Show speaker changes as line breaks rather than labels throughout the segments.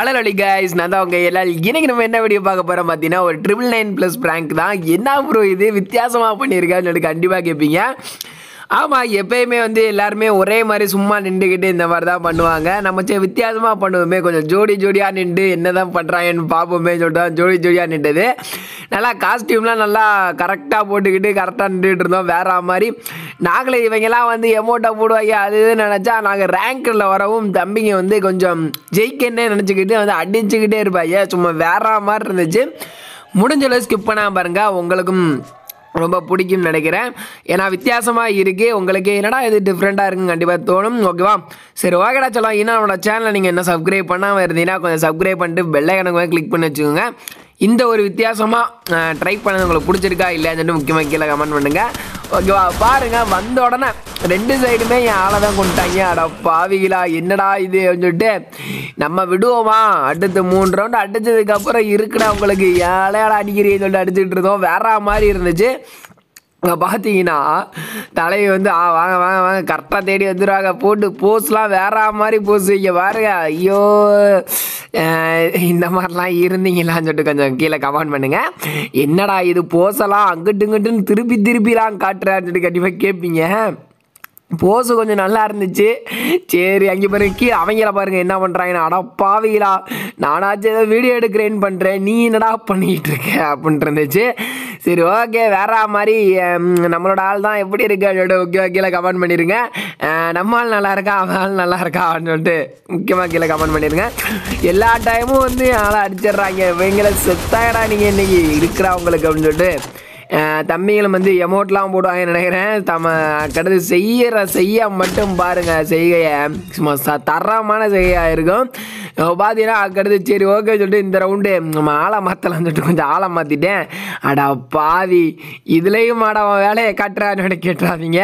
அழலொலி guys நான் தான் உங்கள் எல்லா இன்றைக்கி நம்ம என்ன வீடியோ பார்க்க போகிறோம் பார்த்தீங்கன்னா ஒரு ட்ரிபிள் நைன் ப்ளஸ் ப்ராங்க் தான் என்ன ப்ரோ இது வித்தியாசமாக பண்ணியிருக்கான்னு கண்டிப்பாக கேட்பீங்க ஆமாம் எப்பயுமே வந்து எல்லாருமே ஒரே மாதிரி சும்மா நின்றுக்கிட்டு இந்த மாதிரி தான் பண்ணுவாங்க நம்ம சரி வித்தியாசமாக பண்ணுவோமே கொஞ்சம் ஜோடி ஜோடியாக நின்று என்ன தான் பண்ணுறாங்கன்னு பார்ப்போமே சொல்லிட்டு ஜோடி ஜோடியாக நின்றுது நல்லா காஸ்டியூம்லாம் நல்லா கரெக்டாக போட்டுக்கிட்டு கரெக்டாக நின்றுட்டு இருந்தோம் வேற மாதிரி நாங்களே இவங்கெல்லாம் வந்து எமோட்டை போடுவாங்க அது இதுன்னு நினச்சா நாங்கள் ரேங்கில் வரவும் தம்பிங்க வந்து கொஞ்சம் ஜெயிக்கன்னே நினச்சிக்கிட்டு வந்து அடிச்சுக்கிட்டே இருப்பாங்க சும்மா வேற மாதிரி இருந்துச்சு முடிஞ்சளவு ஸ்கிப் பண்ணாமல் பாருங்கள் உங்களுக்கும் ரொம்ப பிடிக்கும்னு நினைக்கிறேன் ஏன்னா வித்தியாசமாக இருக்குது உங்களுக்கு என்னடா இது டிஃப்ரெண்ட்டாக இருக்குன்னு கண்டிப்பாக தோணும் ஓகேவா சரி ஓகேடா சொல்லலாம் இன்னும் நம்மளோட சேனலை நீங்கள் என்ன சப்ஸ்கிரைப் பண்ணாமல் இருந்தீங்கன்னா கொஞ்சம் சப்ஸ்கிரைப் பண்ணிட்டு பெல்லைக்கணக்கு கிளிக் பண்ணி வச்சுக்கோங்க இந்த ஒரு வித்தியாசமாக ட்ரை பண்ணது உங்களுக்கு பிடிச்சிருக்கா இல்லைன்னு முக்கியமாக கீழே கமெண்ட் பண்ணுங்கள் ஓகேவா பாருங்க வந்த உடனே ரெண்டு சைடுமே என் ஆளை தான் கொண்டுட்டாங்க அட பாவிகளா என்னடா இது சொல்லிட்டு நம்ம விடுவோமா அடுத்து மூணு அடிச்சதுக்கு அப்புறம் இருக்குடா உங்களுக்கு ஏழையாடா அடிக்கிறீன்னு சொல்லிட்டு அடிச்சுட்டு இருந்தோம் வேற மாதிரி இருந்துச்சு அங்கே பார்த்தீங்கன்னா தலைவி வந்து ஆ வாங்க வாங்க வாங்க கரெக்டாக தேடி வந்துடுவாங்க போட்டு போஸ்லாம் வேற மாதிரி போஸ் வைக்க பாருங்க ஐயோ இந்த மாதிரிலாம் இருந்தீங்களான்னு சொல்லிட்டு கொஞ்சம் கீழே கமெண்ட் பண்ணுங்கள் என்னடா இது போஸெல்லாம் அங்கிட்டு இங்கிட்டுன்னு திருப்பி திருப்பிலாம் காட்டுறான்னு சொல்லிட்டு கண்டிப்பாக கேட்பீங்க போஸு கொஞ்சம் நல்லா இருந்துச்சு சரி அங்கே பாருங்க அவங்கள பாருங்கள் என்ன பண்ணுறாங்கன்னு அடா பாவிகளா நானாச்சும் ஏதோ வீடியோ எடுக்கிறேன்னு பண்ணுறேன் நீ என்னடா பண்ணிக்கிட்டு இருக்க அப்படின்ட்டு இருந்துச்சு சரி ஓகே வேற மாதிரி நம்மளோட ஆள் தான் எப்படி இருக்கு அப்படின்ட்டு முக்கியமாக கீழே கமெண்ட் பண்ணிடுங்க நம்ம ஆள் நல்லா இருக்கா அவன் ஆள் நல்லா இருக்கா அப்படின்னு சொல்லிட்டு முக்கியமாக கீழே கமெண்ட் பண்ணிடுங்க எல்லா டைமும் வந்து ஆளை அடிச்சிடுறாங்க இவங்களை செத்தாயிடா நீங்கள் இன்றைக்கி இருக்கிறவங்களுக்கு அப்படின்னு சொல்லிட்டு தம்பிகளும் வந்து எமோட்லாம் போடுவாங்கன்னு நினைக்கிறேன் தம்ம கடந்து செய்கிற செய்ய மட்டும் பாருங்கள் செய்கையை சும்மா தரமான செய்கையாக இருக்கும் பார்த்தீங்கன்னா அடுத்து சரி ஓகே சொல்லிட்டு இந்த ரவுண்டு நம்ம ஆளை மாற்றலாம்னு சொல்லிட்டு கொஞ்சம் ஆளை மாற்றிட்டேன் அடா பாதி இதுலேயும் அடா வேலையை கட்டுறான்னு கேட்டுறாதீங்க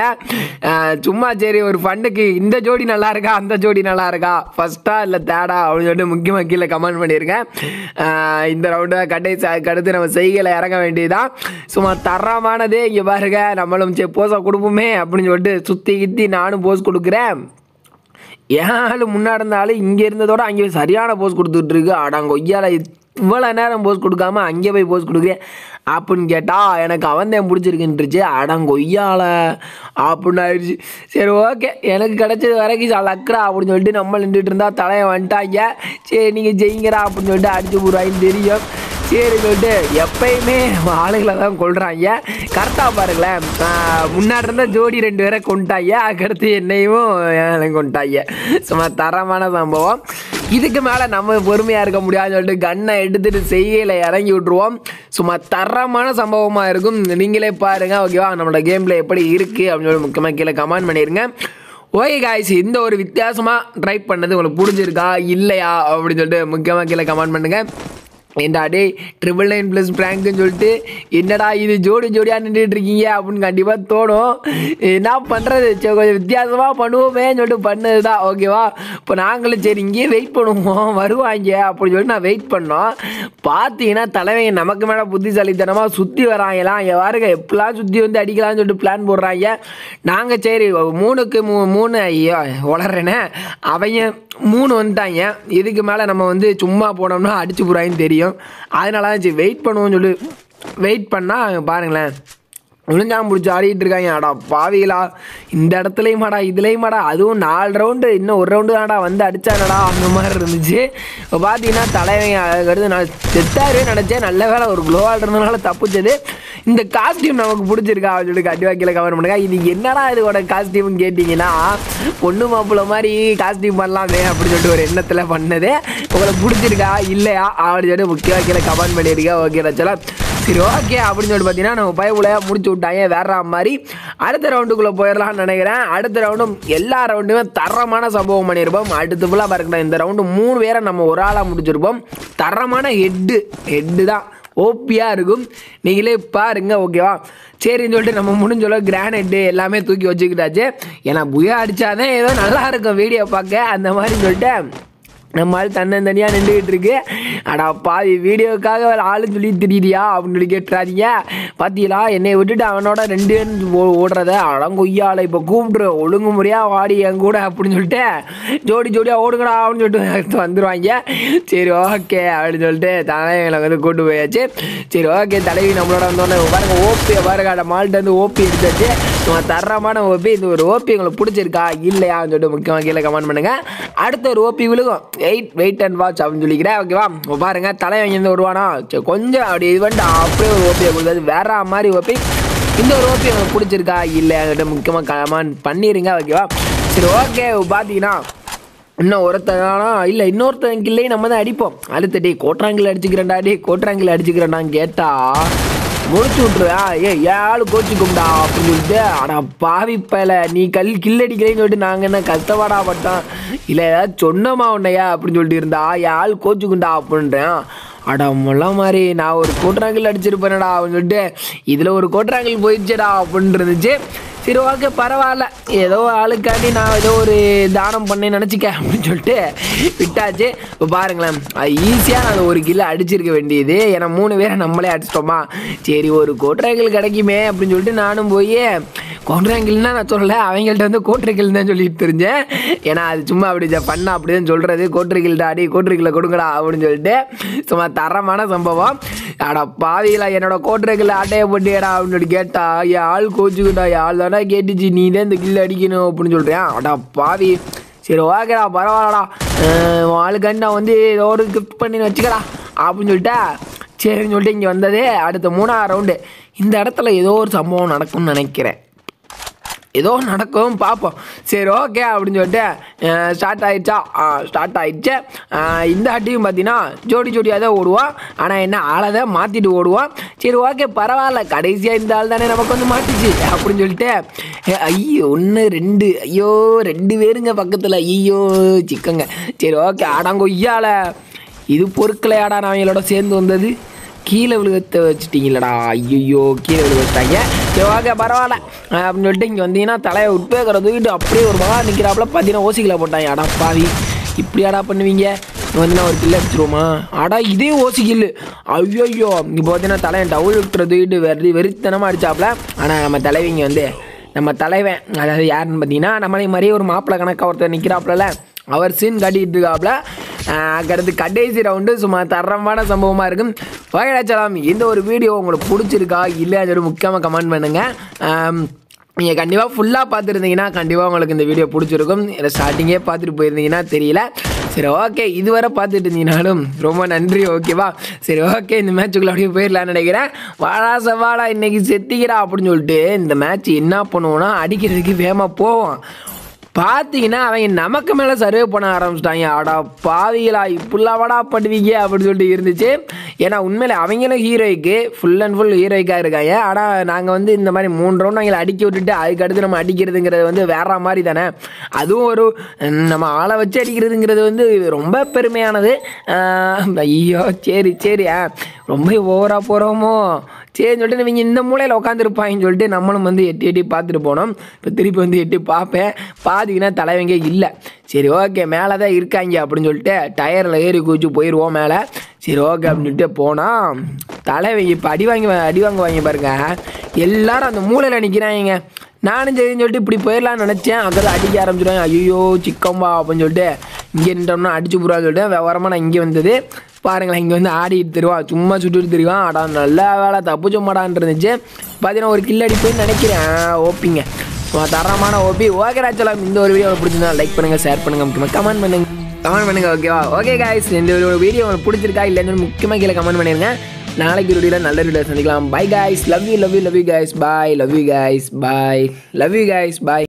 சும்மா சரி ஒரு ஃபண்டுக்கு இந்த ஜோடி நல்லா இருக்கா அந்த ஜோடி நல்லா இருக்கா ஃபஸ்ட்டா இல்லை தேடா அப்படின்னு சொல்லிட்டு முக்கியமாக கீழே கமெண்ட் பண்ணியிருக்கேன் இந்த ரவுண்டை கட்டை கடுத்து நம்ம செய்கையில் இறங்க வேண்டியதுதான் சும்மா தரமானதே இங்கே பாருங்க நம்மளும் சரி போஸாக கொடுப்போமே அப்படின்னு சொல்லிட்டு சுற்றி கித்தி நானும் போஸ் கொடுக்குறேன் ஏழு முன்னாடி இருந்தாலும் இங்கே இருந்ததோட அங்கே சரியான போஸ் கொடுத்துட்ருக்கு அடங்க ஒய்யால இவ்வளோ நேரம் போஸ் கொடுக்காம அங்கே போய் போஸ் கொடுக்குறேன் அப்படின்னு கேட்டால் எனக்கு அவன் தான் பிடிச்சிருக்குன்றுச்சு அடங்கொய்யால அப்படின்னு ஆயிடுச்சு சரி ஓகே எனக்கு கிடைச்சது வரைக்கும் லக்கடா அப்படின்னு சொல்லிட்டு நம்ம நின்றுட்டு இருந்தால் தலையை வந்துட்டாங்க சரி நீங்கள் ஜெயிங்கிறா அப்படின்னு சொல்லிட்டு அடிச்சு போடுவாங்கன்னு தெரியும் சரி சொல்லிட்டு எப்பயுமே ஆளுகளை தான் கொள்றாங்க கரெக்டாக பாருங்களேன் முன்னாடி இருந்த ஜோடி ரெண்டு பேரை கொண்டாங்க அதுக்கடுத்து என்னையும் கொண்டாங்க சும்மா தரமான சம்பவம் இதுக்கு மேலே நம்ம பொறுமையாக இருக்க முடியாதுன்னு சொல்லிட்டு கண்ணை எடுத்துகிட்டு செய்கையில் இறங்கி விட்ருவோம் சும்மா தரமான சம்பவமாக இருக்கும் நீங்களே பாருங்கள் ஓகேவா நம்மளோட கேமில் எப்படி இருக்குது அப்படின்னு சொல்லி முக்கியமாக கீழே கமெண்ட் பண்ணிடுங்க ஓகே காய்ஸ் இந்த ஒரு வித்தியாசமாக ட்ரை பண்ணது உங்களுக்கு பிடிச்சிருக்கா இல்லையா அப்படின்னு சொல்லிட்டு முக்கியமாக கீழே கமெண்ட் பண்ணுங்கள் ஏண்டா டே ட்ரிபிள் நைன் ப்ளஸ் பிராங்க்னு சொல்லிட்டு என்னடா இது ஜோடி ஜோடியாக நின்றுட்டு இருக்கீங்க அப்படின்னு கண்டிப்பாக தோணும் என்ன பண்ணுறது சரி கொஞ்சம் வித்தியாசமாக பண்ணுவோமே சொல்லிட்டு பண்ணது தான் ஓகேவா இப்போ நாங்களும் சரி இங்கேயே வெயிட் பண்ணுவோம் வருவாங்க அப்படின்னு சொல்லிட்டு நான் வெயிட் பண்ணோம் பார்த்தீங்கன்னா தலைமை நமக்கு மேலே புத்திசாலித்தனமாக சுற்றி வராங்களாம் இங்கே வாருங்க எப்படிலாம் சுற்றி வந்து அடிக்கலாம்னு சொல்லிட்டு பிளான் போடுறாங்க நாங்கள் சரி மூணுக்கு மூ மூணு ஐயோ வளர்றேனே அவையும் மூணு வந்துட்டாங்க இதுக்கு மேலே நம்ம வந்து சும்மா போனோம்னா அடிச்சு புறாயின்னு தெரியும் அதனால தான் வெயிட் பண்ணுவோம்னு சொல்லி வெயிட் பண்ணால் பாருங்களேன் விழுஞ்சாங்க பிடிச்சி ஆடிட்டு இருக்காங்க ஆடா பாவிகளா இந்த இடத்துலையும் மாடா இதுலேயும் மாடா அதுவும் நாலு ரவுண்டு இன்னும் ஒரு ரவுண்டு தான்டா வந்து அடித்தானடா அந்த மாதிரி இருந்துச்சு இப்போ பார்த்தீங்கன்னா தலைவன் நான் செத்தாரு நினச்சேன் நல்ல வேலை ஒரு க்ளோவால் இருந்ததுனால தப்பிச்சது இந்த காஸ்டியூம் நமக்கு பிடிச்சிருக்கா அப்படின்னு சொல்லி கண்டிப்பாக கவர் பண்ணுங்க இது என்னடா இதோட காஸ்டியூம் கேட்டிங்கன்னா பொண்ணு மாப்பிள்ள மாதிரி காஸ்டியூம் பண்ணலாமே அப்படின்னு சொல்லிட்டு ஒரு எண்ணத்தில் பண்ணது உங்களுக்கு பிடிச்சிருக்கா இல்லையா அப்படின்னு சொல்லிட்டு முக்கிய வாக்கியில கமெண்ட் பண்ணியிருக்கேன் ஓகே நச்சலாம் சரி ஓகே அப்படின்னு சொல்லிட்டு பார்த்தீங்கன்னா நம்ம பயவுல முடிச்சு விட்டாங்க வேற மாதிரி அடுத்த ரவுண்டுக்குள்ளே போயிடலான்னு நினைக்கிறேன் அடுத்த ரவுண்டும் எல்லா ரவுண்டுமே தரமான சம்பவம் பண்ணியிருப்போம் அடுத்து ஃபுல்லாக பார்க்கலாம் இந்த ரவுண்டு மூணு பேரை நம்ம ஒரு ஆளாக முடிச்சிருப்போம் தரமான ஹெட்டு ஹெட்டு தான் ஓப்பியாக இருக்கும் நீங்களே பாருங்க ஓகேவா சரின்னு சொல்லிட்டு நம்ம முடிஞ்சளவு கிரானைட்டு எல்லாமே தூக்கி வச்சுக்கிட்டாச்சு ஏன்னா புயா அடித்தாதான் ஏதோ நல்லா இருக்கும் வீடியோ பார்க்க அந்த மாதிரி சொல்லிட்டு நம்ம ஆள் தன்னந்தனியாக நின்றுக்கிட்டு இருக்கு ஆனால் பாதி வீடியோக்காக வேறு ஆளும் சொல்லி திரியிறியா அப்படின்னு சொல்லி கேட்டுறாதீங்க பார்த்தீங்களா என்னை விட்டுட்டு அவனோட ரெண்டு ஓடுறத அடம் கொய்யால இப்போ கூப்பிட்ரு ஒழுங்கு முறையாக வாடி என் கூட அப்படின்னு சொல்லிட்டு ஜோடி ஜோடியாக ஓடுங்கடா அப்படின்னு சொல்லிட்டு வந்துடுவாங்க சரி ஓகே அப்படின்னு சொல்லிட்டு தானே எங்களை வந்து கூப்பிட்டு போயாச்சு சரி ஓகே தலைவி நம்மளோட வந்தோடனே பாருங்க ஓப்பி பாருங்க அந்த மால்கிட்ட வந்து ஓப்பி எடுத்தாச்சு தரமான ஓபி இந்த ஒரு ஓபி உங்களுக்கு பிடிச்சிருக்கா இல்லையான்னு சொல்லிட்டு முக்கியமாக கீழே கமெண்ட் பண்ணுங்க அடுத்த ஒரு ஓபி விழுகும் எயிட் வெயிட் அண்ட் வாட்ச் அப்படின்னு சொல்லிக்கிறேன் ஓகேவா பாருங்க தலை வாங்கியிருந்து வருவானா கொஞ்சம் அப்படி இது வந்து அப்படியே ஒரு ஓபியை கொடுக்காது வேற மாதிரி ஓபி இந்த ஒரு ஓபி உங்களுக்கு பிடிச்சிருக்கா சொல்லிட்டு முக்கியமாக கமெண்ட் பண்ணிடுங்க ஓகேவா சரி ஓகே பார்த்தீங்கன்னா இன்னும் ஒருத்தனா இல்லை இன்னொருத்தங்கிள்லேயும் நம்ம தான் அடிப்போம் அடுத்த டே கோட்ராங்கில் அடிச்சுக்கிறேன்டா டே கோட்ராங்கில் அடிச்சுக்கிறேன்டான்னு கேட்டால் முடிச்சு விட்டுருவா ஏ ஏழு கோச்சிக்கும்டா அப்படின்னு சொல்லிட்டு ஆனா பாவிப்பல நீ கல் கில்லடிக்கிறேன்னு சொல்லிட்டு நாங்கள் என்ன கஷ்டப்படா பட்டோம் இல்லை ஏதாவது சொன்னமா உன்னையா அப்படின்னு சொல்லிட்டு இருந்தா ஏழு குண்டா அப்படின்றேன் அட முள்ள மாதிரி நான் ஒரு கோட்ராங்கில் அடிச்சிருப்பேனடா அப்படின்னு சொல்லிட்டு இதில் ஒரு கோட்ராங்கில் போயிடுச்சடா அப்படின்னு இருந்துச்சு சரி ஓகே பரவாயில்ல ஏதோ ஆளுக்காண்டி நான் ஏதோ ஒரு தானம் பண்ணேன்னு நினச்சிக்க அப்படின்னு சொல்லிட்டு விட்டாச்சு இப்போ பாருங்களேன் ஈஸியாக நான் ஒரு கிலோ அடிச்சிருக்க வேண்டியது ஏன்னா மூணு பேரை நம்மளே அடிச்சிட்டோமா சரி ஒரு கோட்ராங்கிள் கிடைக்குமே அப்படின்னு சொல்லிட்டு நானும் போய் கோட்ராங்கிள்னா நான் சொல்லலை அவங்கள்ட்ட வந்து கோட்ரைக்கிள் தான் சொல்லிட்டு தெரிஞ்சேன் ஏன்னா அது சும்மா அப்படி பண்ணால் அப்படி தான் சொல்கிறது கோட்ரைக்கிள்டா தாடி கோட்ரைக்கிளை கொடுங்கடா அப்படின்னு சொல்லிட்டு சும்மா தரமான சம்பவம் அடா பாவிகளா என்னோட கோட்டைக்குள்ள அட்டைய போட்டியடா அப்படின்னு கேட்டா ஏன் ஆள் கோச்சுக்கிட்டா ஆள் தானே கேட்டுச்சு நீ தான் இந்த கில்லு அடிக்கணும் அப்படின்னு சொல்றேன் அடா பாவி சரி ஓகேடா பரவாயில்லடா ஆளுக்காண்டி நான் வந்து ஏதோ ஒரு கிஃப்ட் பண்ணி வச்சுக்கடா அப்படின்னு சொல்லிட்டா சரின்னு சொல்லிட்டு இங்கே வந்ததே அடுத்த மூணாவது ரவுண்டு இந்த இடத்துல ஏதோ ஒரு சம்பவம் நடக்கும்னு நினைக்கிறேன் ஏதோ நடக்கும் பார்ப்போம் சரி ஓகே அப்படின்னு சொல்லிட்டு ஸ்டார்ட் ஆகிடுச்சா ஸ்டார்ட் ஆகிடுச்சு இந்த அட்டியும் பார்த்தீங்கன்னா ஜோடி ஜோடியாக தான் ஓடுவோம் ஆனால் என்ன ஆளை தான் மாற்றிட்டு ஓடுவோம் சரி ஓகே பரவாயில்ல கடைசியாக இந்த ஆள் தானே நமக்கு வந்து மாற்றிச்சு அப்படின்னு சொல்லிட்டு ஐயோ ஒன்று ரெண்டு ஐயோ ரெண்டு பேருங்க பக்கத்தில் ஐயோ சிக்கங்க சரி ஓகே ஆடாங்கோ ஐயால இது பொருட்களையாடா நான் அவங்களோட சேர்ந்து வந்தது கீழே விழுகத்தை வச்சுட்டீங்களடா ஐயோ கீழே விழுக வச்சிட்டாங்க ஓகே பரவாயில்ல அப்படின்னு சொல்லிட்டு இங்கே வந்தீங்கன்னா தலையை உட்பேக்கிற தூக்கிட்டு அப்படியே ஒரு மகா நிற்கிறாப்புல பார்த்தீங்கன்னா ஓசிகளை போட்டாங்க அடா பாவி இப்படி அடா பண்ணுவீங்க வந்து நான் ஒரு பில்லு அடிச்சிருவோமா அடா இதே ஓசிக்கில் ஐயோ இப்போ பார்த்தீங்கன்னா தலையை டவுல் விட்டுற தூக்கிட்டு வெறி வெறித்தனமாக அடித்தாப்புல ஆனால் நம்ம தலைவிங்க வந்து நம்ம தலைவன் அதாவது யாருன்னு பார்த்தீங்கன்னா நம்மளே மாதிரியே ஒரு மாப்பிள்ளை கணக்காக ஒருத்தர் நிற்கிறாப்புல அவர் சீன் காட்டிகிட்டு இருக்காப்புல அடுத்து கடைசி ரவுண்டு சும்மா தரமான சம்பவமாக இருக்கும் வகைடாச்சலாம் இந்த ஒரு வீடியோ உங்களுக்கு பிடிச்சிருக்கா அது ஒரு முக்கியமாக கமெண்ட் பண்ணுங்கள் நீங்கள் கண்டிப்பாக ஃபுல்லாக பார்த்துருந்தீங்கன்னா கண்டிப்பாக உங்களுக்கு இந்த வீடியோ பிடிச்சிருக்கும் இல்லை ஸ்டார்டிங்கே பார்த்துட்டு போயிருந்தீங்கன்னா தெரியல சரி ஓகே இதுவரை பார்த்துட்டு இருந்தீங்கனாலும் ரொம்ப நன்றி ஓகேவா சரி ஓகே இந்த மேட்சுக்குள்ள அப்படியே போயிடலான்னு நினைக்கிறேன் வாழா சவாலா இன்னைக்கு செத்திக்கிறா அப்படின்னு சொல்லிட்டு இந்த மேட்ச் என்ன பண்ணுவோன்னா அடிக்கிறதுக்கு வேகமாக போவோம் பார்த்தீங்கன்னா அவங்க நமக்கு மேலே சர்வே பண்ண ஆரம்பிச்சிட்டாங்க ஆடா பாவிகளா இப்படிலாம் பண்ணுவீங்க அப்படின்னு சொல்லிட்டு இருந்துச்சு ஏன்னா உண்மையில் அவங்களும் ஹீரோய்க்கு ஃபுல் அண்ட் ஃபுல் ஹீரோய்க்காக இருக்காங்க ஆனால் நாங்கள் வந்து இந்த மாதிரி மூணு ரவுண்ட் அவங்களை அடிக்க விட்டுட்டு அதுக்கடுத்து நம்ம அடிக்கிறதுங்கிறது வந்து வேற மாதிரி தானே அதுவும் ஒரு நம்ம ஆளை வச்சு அடிக்கிறதுங்கிறது வந்து ரொம்ப பெருமையானது ஐயோ சரி சரி ரொம்ப ஓவராக போகிறோமோ சரின்னு சொல்லிட்டு நீங்கள் இந்த மூலையில் உட்காந்துருப்பாங்கன்னு சொல்லிட்டு நம்மளும் வந்து எட்டி எட்டி பார்த்துட்டு போனோம் இப்போ திருப்பி வந்து எட்டி பார்ப்பேன் பார்த்தீங்கன்னா தலைவங்க இல்லை சரி ஓகே மேலே தான் இருக்காங்க அப்படின்னு சொல்லிட்டு டயரில் ஏறி குச்சி போயிடுவோம் மேலே சரி ஓகே அப்படின்னு சொல்லிட்டு போனால் தலைவங்க இப்போ அடி வாங்கி அடி வாங்க வாங்கி பாருங்க எல்லாரும் அந்த மூலையில் நிற்கிறாங்க நானும் சரின்னு சொல்லிட்டு இப்படி போயிடலாம்னு நினச்சேன் அதில் அடிக்க ஆரம்பிச்சிடுவேன் ஐயோ சிக்கம்பா அப்படின்னு சொல்லிட்டு இங்கே நின்றோம்னா அடிச்சு போடுவான்னு சொல்லிட்டு விவரமாக நான் இங்கே வந்தது பாருங்களேன் இங்கே வந்து ஆடிட்டு தெரிவா சும்மா சுட்டுட்டு தெரியும் ஆடா நல்லா வேலை தப்பு சும்மாடான் இருந்துச்சு பார்த்தீங்கன்னா ஒரு கில் அடிப்பேன்னு நினைக்கிறேன் ஓப்பிங்க தரமான ஓபி ஓகே ராஜலாம் இந்த ஒரு வீடியோ பிடிச்சிருந்தா லைக் பண்ணுங்கள் ஷேர் பண்ணுங்கள் முக்கியமாக கமெண்ட் பண்ணுங்கள் கமெண்ட் பண்ணுங்கள் ஓகேவா ஓகே காய்ஸ் இந்த ஒரு வீடியோ உங்களுக்கு பிடிச்சிருக்கா இல்லைன்னு முக்கியமாக கீழே கமெண்ட் பண்ணிடுங்க நாளைக்கு வீடியோ நல்ல வீடியோ சந்திக்கலாம் bye guys love you love you love you guys bye love you guys bye love you guys bye